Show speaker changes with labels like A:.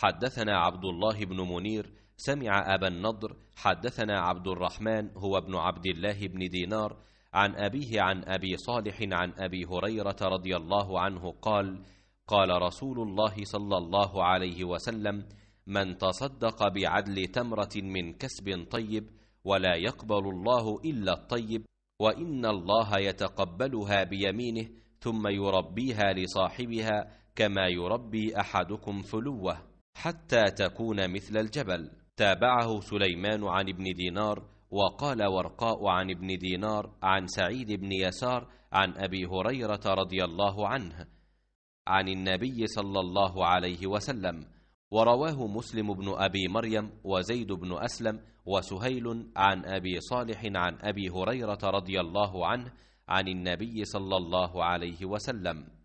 A: حدثنا عبد الله
B: بن منير سمع أبا النضر حدثنا عبد الرحمن هو ابن عبد الله بن دينار عن أبيه عن أبي صالح عن أبي هريرة رضي الله عنه قال قال رسول الله صلى الله عليه وسلم من تصدق بعدل تمرة من كسب طيب ولا يقبل الله إلا الطيب وإن الله يتقبلها بيمينه ثم يربيها لصاحبها كما يربي أحدكم فلوه حتى تكون مثل الجبل تابعه سليمان عن ابن دينار وقال ورقاء عن ابن دينار عن سعيد بن يسار عن ابي هريره رضي الله عنه عن النبي صلى الله عليه وسلم ورواه مسلم بن ابي مريم وزيد بن اسلم وسهيل عن ابي صالح عن ابي هريره رضي الله عنه عن النبي صلى الله عليه وسلم